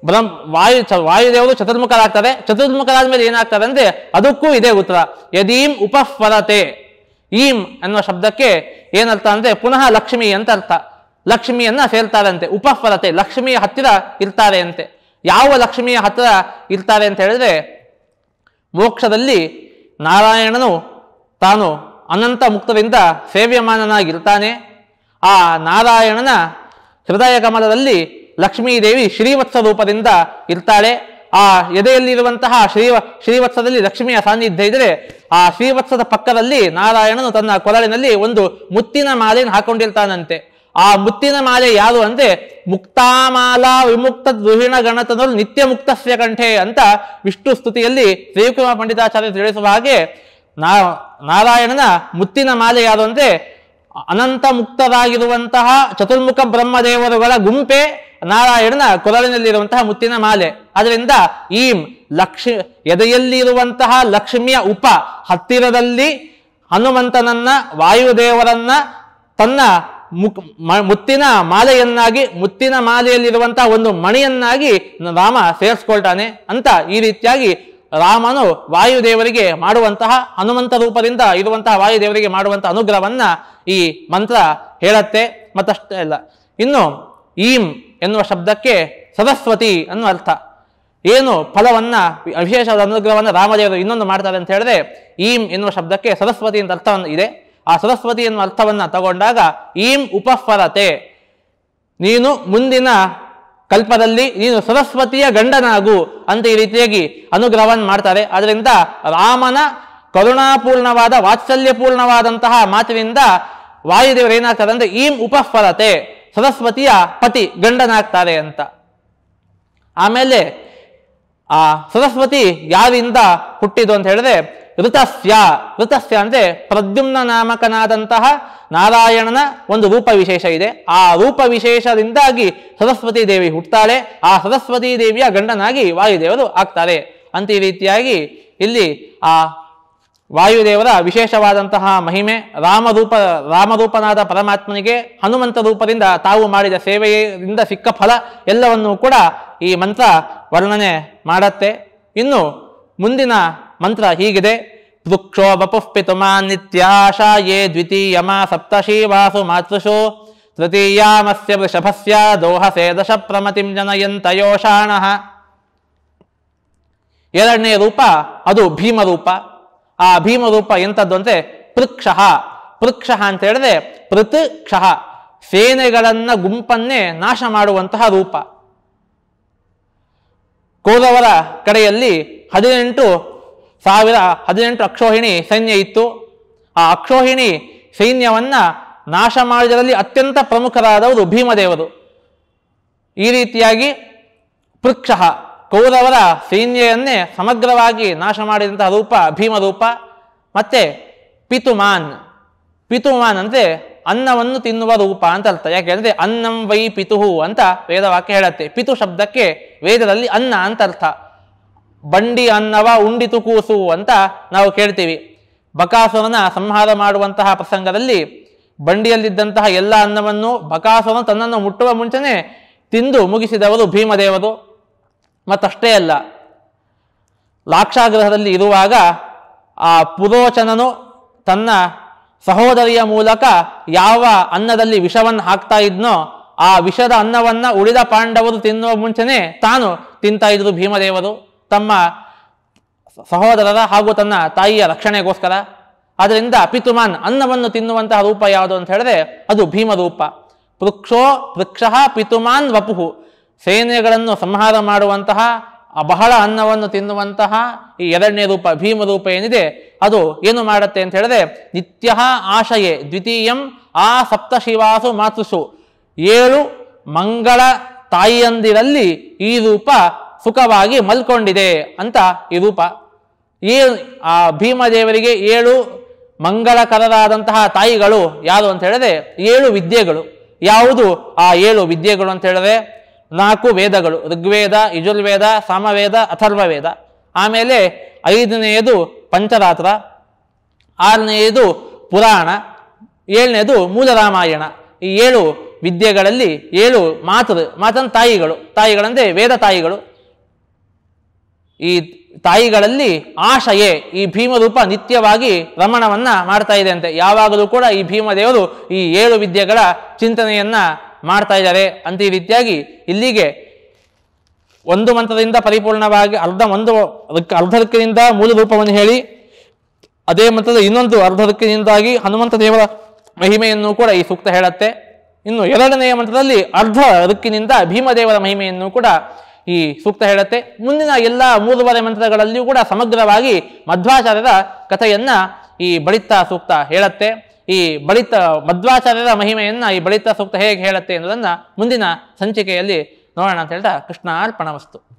ಬ್ರಹ್ಮ ವಾಯು ವಾಯುದೇವರು ಚತುರ್ಮುಖರಾಗ್ತಾರೆ ಚತುರ್ಮುಖರಾದ ಮೇಲೆ ಏನಾಗ್ತಾರೆ ಅಂದ್ರೆ ಅದಕ್ಕೂ ಇದೇ ಉತ್ತರ ಯದೀಂ ಉಪಫಲತೆ ಈಂ ಅನ್ನುವ ಶಬ್ದಕ್ಕೆ ಏನರ್ಥ ಅಂದ್ರೆ ಪುನಃ ಲಕ್ಷ್ಮಿ ಅಂತ ಅರ್ಥ ಲಕ್ಷ್ಮಿಯನ್ನ ಸೇರ್ತಾರಂತೆ ಉಪಫಲತೆ ಲಕ್ಷ್ಮಿಯ ಹತ್ತಿರ ಇರ್ತಾರೆ ಅಂತೆ ಯಾವ ಲಕ್ಷ್ಮಿಯ ಹತ್ತಿರ ಇರ್ತಾರೆ ಅಂತ ಹೇಳಿದ್ರೆ ಮೋಕ್ಷದಲ್ಲಿ ನಾರಾಯಣನು ತಾನು ಅನಂತ ಮುಕ್ತದಿಂದ ಸೇವ್ಯಮಾನನಾಗಿರ್ತಾನೆ ಆ ನಾರಾಯಣನ ಹೃದಯ ಕಮಲದಲ್ಲಿ ಲಕ್ಷ್ಮೀದೇವಿ ಶ್ರೀವತ್ಸ ರೂಪದಿಂದ ಇರ್ತಾಳೆ ಆ ಎದೆಯಲ್ಲಿರುವಂತಹ ಶ್ರೀವ ಶ್ರೀವತ್ಸದಲ್ಲಿ ಲಕ್ಷ್ಮಿಯ ಸಾನ್ನಿಧ್ಯ ಇದ್ದರೆ ಆ ಶ್ರೀವತ್ಸದ ಪಕ್ಕದಲ್ಲಿ ನಾರಾಯಣನು ತನ್ನ ಕೊರಳಿನಲ್ಲಿ ಒಂದು ಮುತ್ತಿನ ಮಾಲೆಯನ್ನು ಹಾಕೊಂಡಿರ್ತಾನಂತೆ ಆ ಮುತ್ತಿನ ಮಾಲೆ ಯಾರು ಅಂದ್ರೆ ಮುಕ್ತಾಮಾಲಾ ವಿಮುಕ್ತ ದುಹಿಣ ಗಣತನರು ನಿತ್ಯ ಮುಕ್ತಸ್ಯ ಕಂಠೆ ಅಂತ ವಿಷ್ಣು ಸ್ತುತಿಯಲ್ಲಿ ಶ್ರೀಕುಮಾರ ಪಂಡಿತಾಚಾರ್ಯ ತಿಳಿಸುವ ಹಾಗೆ ನಾ ನಾರಾಯಣನ ಮುತ್ತಿನ ಮಾಲೆಯಾದಂತೆ ಅನಂತ ಮುಕ್ತರಾಗಿರುವಂತಹ ಚತುರ್ಮುಖ ಬ್ರಹ್ಮದೇವರುಗಳ ಗುಂಪೆ ನಾರಾಯಣನ ಕೊರಳಿನಲ್ಲಿರುವಂತಹ ಮುತ್ತಿನ ಮಾಲೆ ಅದರಿಂದ ಈ ಲಕ್ಷ ಇರುವಂತಹ ಲಕ್ಷ್ಮಿಯ ಉಪ ಹತ್ತಿರದಲ್ಲಿ ಹನುಮಂತನನ್ನ ವಾಯುದೇವರನ್ನ ತನ್ನ ಮುಕ್ ಮುತ್ತಿನ ಮಾಲೆಯನ್ನಾಗಿ ಮುತ್ತಿನ ಮಾಲೆಯಲ್ಲಿರುವಂತಹ ಒಂದು ಮಣಿಯನ್ನಾಗಿ ರಾಮ ಸೇರಿಸ್ಕೊಳ್ತಾನೆ ಅಂತ ಈ ರೀತಿಯಾಗಿ ರಾಮನು ವಾಯುದೇವರಿಗೆ ಮಾಡುವಂತಹ ಹನುಮಂತ ರೂಪದಿಂದ ಇರುವಂತಹ ವಾಯುದೇವರಿಗೆ ಮಾಡುವಂತಹ ಅನುಗ್ರಹವನ್ನ ಈ ಮಂತ್ರ ಹೇಳತ್ತೆ ಮತ್ತಷ್ಟೇ ಅಲ್ಲ ಇನ್ನು ಈಂ ಎನ್ನುವ ಶಬ್ದಕ್ಕೆ ಸರಸ್ವತಿ ಅನ್ನುವ ಅರ್ಥ ಏನು ಫಲವನ್ನ ವಿಶೇಷವಾದ ಅನುಗ್ರಹವನ್ನು ರಾಮದೇವರು ಇನ್ನೊಂದು ಮಾಡ್ತಾರೆ ಅಂತ ಹೇಳಿದ್ರೆ ಈಂ ಎನ್ನುವ ಶಬ್ದಕ್ಕೆ ಸರಸ್ವತಿ ಅಂತ ಅರ್ಥವನ್ನು ಇದೆ ಆ ಸರಸ್ವತಿ ಎನ್ನುವ ಅರ್ಥವನ್ನು ತಗೊಂಡಾಗ ಈಂ ಉಪಫಲತೆ ನೀನು ಮುಂದಿನ ಕಲ್ಪದಲ್ಲಿ ನೀನು ಸರಸ್ವತಿಯ ಗಂಡನಾಗು ಅಂತ ಈ ರೀತಿಯಾಗಿ ಅನುಗ್ರಹವನ್ನು ಮಾಡ್ತಾರೆ ಅದರಿಂದ ರಾಮನ ಕರುಣಾಪೂರ್ಣವಾದ ವಾತ್ಸಲ್ಯಪೂರ್ಣವಾದಂತಹ ಮಾತಿನಿಂದ ವಾಯುದೇವರು ಏನಾಗ್ತಾರೆ ಅಂದ್ರೆ ಈಂ ಉಪಫಲತೆ ಸರಸ್ವತಿಯ ಪತಿ ಗಂಡನಾಗ್ತಾರೆ ಅಂತ ಆಮೇಲೆ ಆ ಸರಸ್ವತಿ ಯಾರಿಂದ ಹುಟ್ಟಿದ್ದು ಅಂತ ಹೇಳಿದ್ರೆ ಋತಸ್ಯ ಋತಸ್ಯ ಅಂದರೆ ಪ್ರದ್ಯುಮ್ನ ನಾಮಕನಾದಂತಹ ನಾರಾಯಣನ ಒಂದು ರೂಪ ವಿಶೇಷ ಇದೆ ಆ ರೂಪ ವಿಶೇಷದಿಂದಾಗಿ ಸರಸ್ವತಿ ದೇವಿ ಹುಟ್ಟುತ್ತಾಳೆ ಆ ಸರಸ್ವತೀ ದೇವಿಯ ಗಂಡನಾಗಿ ವಾಯುದೇವರು ಆಗ್ತಾರೆ ಅಂತ ಈ ರೀತಿಯಾಗಿ ಇಲ್ಲಿ ಆ ವಾಯುದೇವರ ವಿಶೇಷವಾದಂತಹ ಮಹಿಮೆ ರಾಮರೂಪ ರಾಮರೂಪನಾದ ಪರಮಾತ್ಮನಿಗೆ ಹನುಮಂತ ರೂಪದಿಂದ ತಾವು ಮಾಡಿದ ಸೇವೆಯಿಂದ ಸಿಕ್ಕ ಫಲ ಎಲ್ಲವನ್ನೂ ಕೂಡ ಈ ಮಂತ್ರ ವರ್ಣನೆ ಮಾಡತ್ತೆ ಇನ್ನು ಮುಂದಿನ ಮಂತ್ರ ಹೀಗಿದೆ ವೃಕ್ಷೋ ವಪುಃಪಿತುಮಾ ದ್ವಿತೀಯಮ ಸಪ್ತಶೀವಾಸು ಮಾತೃಷು ತೃತೀಯಾಮಸ್ಯ ವೃಷಭಸ್ಯ ದೋಹಸೆ ದಶ ಪ್ರಮತಿಂ ಜನಯಂತಯೋಷಾಣ ಎರಡನೇ ರೂಪ ಅದು ಭೀಮರೂಪ ಆ ಭೀಮರೂಪ ಎಂಥದ್ದು ಅಂದರೆ ಪೃಕ್ಷ ಪೃಕ್ಷ ಅಂತ ಹೇಳಿದ್ರೆ ಪೃಥಕ್ಷ ಸೇನೆಗಳನ್ನ ಗುಂಪನ್ನೇ ನಾಶ ಮಾಡುವಂತಹ ರೂಪ ಕೋಲವರ ಕಡೆಯಲ್ಲಿ ಹದಿನೆಂಟು ಸಾವಿರ ಹದಿನೆಂಟು ಅಕ್ಷೋಹಿಣಿ ಸೈನ್ಯ ಇತ್ತು ಆ ಅಕ್ಷೋಹಿಣಿ ಸೈನ್ಯವನ್ನು ನಾಶ ಮಾಡಿದರಲ್ಲಿ ಅತ್ಯಂತ ಪ್ರಮುಖರಾದವರು ಭೀಮದೇವರು ಈ ರೀತಿಯಾಗಿ ಪೃಕ್ಷ ಕೌರವರ ಸೈನ್ಯೆಯನ್ನೇ ಸಮಗ್ರವಾಗಿ ನಾಶ ಮಾಡಿದಂತಹ ರೂಪ ಭೀಮರೂಪ ಮತ್ತು ಪಿತುಮಾನ್ ಪಿತುಮಾನ್ ಅಂದರೆ ಅನ್ನವನ್ನು ತಿನ್ನುವ ರೂಪ ಅಂತ ಅರ್ಥ ಯಾಕೆಂದರೆ ಅನ್ನಂ ವೈ ಪಿತುಹು ಅಂತ ವೇದವಾಕ್ಯ ಹೇಳುತ್ತೆ ಪಿತು ಶಬ್ದಕ್ಕೆ ವೇದದಲ್ಲಿ ಅನ್ನ ಅಂತ ಅರ್ಥ ಬಂಡಿ ಅನ್ನವ ಉಂಡಿತು ಕೂಸು ಅಂತ ನಾವು ಕೇಳ್ತೀವಿ ಬಕಾಸುರನ ಸಂಹಾರ ಮಾಡುವಂತಹ ಪ್ರಸಂಗದಲ್ಲಿ ಬಂಡಿಯಲ್ಲಿದ್ದಂತಹ ಎಲ್ಲ ಅನ್ನವನ್ನು ಬಕಾಸುರನು ತನ್ನನ್ನು ಮುಟ್ಟುವ ಮುಂಚೆನೆ ತಿಂದು ಮುಗಿಸಿದವರು ಭೀಮದೇವರು ಮತ್ತಷ್ಟೇ ಅಲ್ಲ ಲಾಕ್ಷಾಗೃಹದಲ್ಲಿ ಇರುವಾಗ ಆ ಪುರೋಚನನು ತನ್ನ ಸಹೋದರಿಯ ಮೂಲಕ ಯಾವ ಅನ್ನದಲ್ಲಿ ವಿಷವನ್ನು ಹಾಕ್ತಾ ಇದ್ನೋ ಆ ವಿಷದ ಅನ್ನವನ್ನು ಉಳಿದ ಪಾಂಡವರು ತಿನ್ನುವ ಮುಂಚೆನೆ ತಾನು ತಿಂತಾ ಇದ್ರು ಭೀಮದೇವರು ತಮ್ಮ ಸಹೋದರರ ಹಾಗೂ ತನ್ನ ತಾಯಿಯ ರಕ್ಷಣೆಗೋಸ್ಕರ ಅದರಿಂದ ಪಿತುಮಾನ್ ಅನ್ನವನ್ನು ತಿನ್ನುವಂತಹ ರೂಪ ಯಾವುದು ಅಂತ ಹೇಳಿದ್ರೆ ಅದು ಭೀಮರೂಪ ಪೃಕ್ಷೋ ಪೃಕ್ಷ ಪಿತುಮಾನ್ ವಪುಹು ಸೇನೆಗಳನ್ನು ಸಂಹಾರ ಮಾಡುವಂತಹ ಬಹಳ ಅನ್ನವನ್ನು ತಿನ್ನುವಂತಹ ಈ ಎರಡನೇ ರೂಪ ಭೀಮರೂಪ ಏನಿದೆ ಅದು ಏನು ಮಾಡುತ್ತೆ ಅಂತ ಹೇಳಿದ್ರೆ ನಿತ್ಯ ಆಶಯೇ ದ್ವಿತೀಯಂ ಆ ಶಿವಾಸು ಮಾತೃಸು ಏಳು ಮಂಗಳ ತಾಯಿಯಂದಿರಲ್ಲಿ ಈ ರೂಪ ಸುಖವಾಗಿ ಮಲ್ಕೊಂಡಿದೆ ಅಂತ ಈ ರೂಪ ಈ ಆ ಭೀಮದೇವರಿಗೆ ಏಳು ಮಂಗಳಕರರಾದಂತಹ ತಾಯಿಗಳು ಯಾರು ಅಂತ ಹೇಳಿದ್ರೆ ಏಳು ವಿದ್ಯೆಗಳು ಯಾವುದು ಆ ಏಳು ವಿದ್ಯೆಗಳು ಅಂತ ಹೇಳಿದ್ರೆ ನಾಲ್ಕು ವೇದಗಳು ಋಗ್ವೇದ ಯಜುರ್ವೇದ ಸಾಮವೇದ ಅಥರ್ವವೇದ ಆಮೇಲೆ ಐದನೆಯದು ಪಂಚರಾತ್ರ ಆರನೆಯದು ಪುರಾಣ ಏಳನೆಯದು ಮೂಲರಾಮಾಯಣ ಈ ಏಳು ವಿದ್ಯೆಗಳಲ್ಲಿ ಏಳು ಮಾತೃ ಮಾತನ ತಾಯಿಗಳು ತಾಯಿಗಳಂದರೆ ವೇದ ತಾಯಿಗಳು ಈ ತಾಯಿಗಳಲ್ಲಿ ಆಶಯೇ ಈ ಭೀಮರೂಪ ನಿತ್ಯವಾಗಿ ರಮಣವನ್ನ ಮಾಡ್ತಾ ಇದೆ ಅಂತೆ ಯಾವಾಗಲೂ ಕೂಡ ಈ ಭೀಮದೇವರು ಈ ಏಳು ವಿದ್ಯೆಗಳ ಚಿಂತನೆಯನ್ನ ಮಾಡ್ತಾ ಇದ್ದಾರೆ ಅಂತ ಈ ರೀತಿಯಾಗಿ ಇಲ್ಲಿಗೆ ಒಂದು ಮಂತ್ರದಿಂದ ಪರಿಪೂರ್ಣವಾಗಿ ಅರ್ಧ ಒಂದು ಅರ್ಧ ಋಕ್ಕಿನಿಂದ ಮೂಲ ರೂಪವನ್ನು ಹೇಳಿ ಅದೇ ಮಂತ್ರದ ಇನ್ನೊಂದು ಅರ್ಧ ಋಕ್ಕಿನಿಂದಾಗಿ ಹನುಮಂತ ದೇವರ ಮಹಿಮೆಯನ್ನು ಕೂಡ ಈ ಸೂಕ್ತ ಹೇಳುತ್ತೆ ಇನ್ನು ಎರಡನೆಯ ಮಂತ್ರದಲ್ಲಿ ಅರ್ಧ ಋಕ್ಕಿನಿಂದ ಭೀಮದೇವರ ಮಹಿಮೆಯನ್ನು ಕೂಡ ಈ ಸೂಕ್ತ ಹೇಳುತ್ತೆ ಮುಂದಿನ ಎಲ್ಲ ಮೂರುವರೆ ಮಂತ್ರಗಳಲ್ಲಿಯೂ ಕೂಡ ಸಮಗ್ರವಾಗಿ ಮಧ್ವಾಚಾರ್ಯರ ಕಥೆಯನ್ನ ಈ ಬಳಿತ ಸೂಕ್ತ ಹೇಳುತ್ತೆ ಈ ಬಳಿತ ಮಧ್ವಾಚಾರ್ಯರ ಮಹಿಮೆಯನ್ನ ಈ ಬಳಿತ ಸೂಕ್ತ ಹೇಗೆ ಹೇಳುತ್ತೆ ಅನ್ನೋದನ್ನು ಮುಂದಿನ ಸಂಚಿಕೆಯಲ್ಲಿ ನೋಡೋಣ ಅಂತ ಹೇಳ್ತಾ ಕೃಷ್ಣ ಅರ್ಪಣ ವಸ್ತು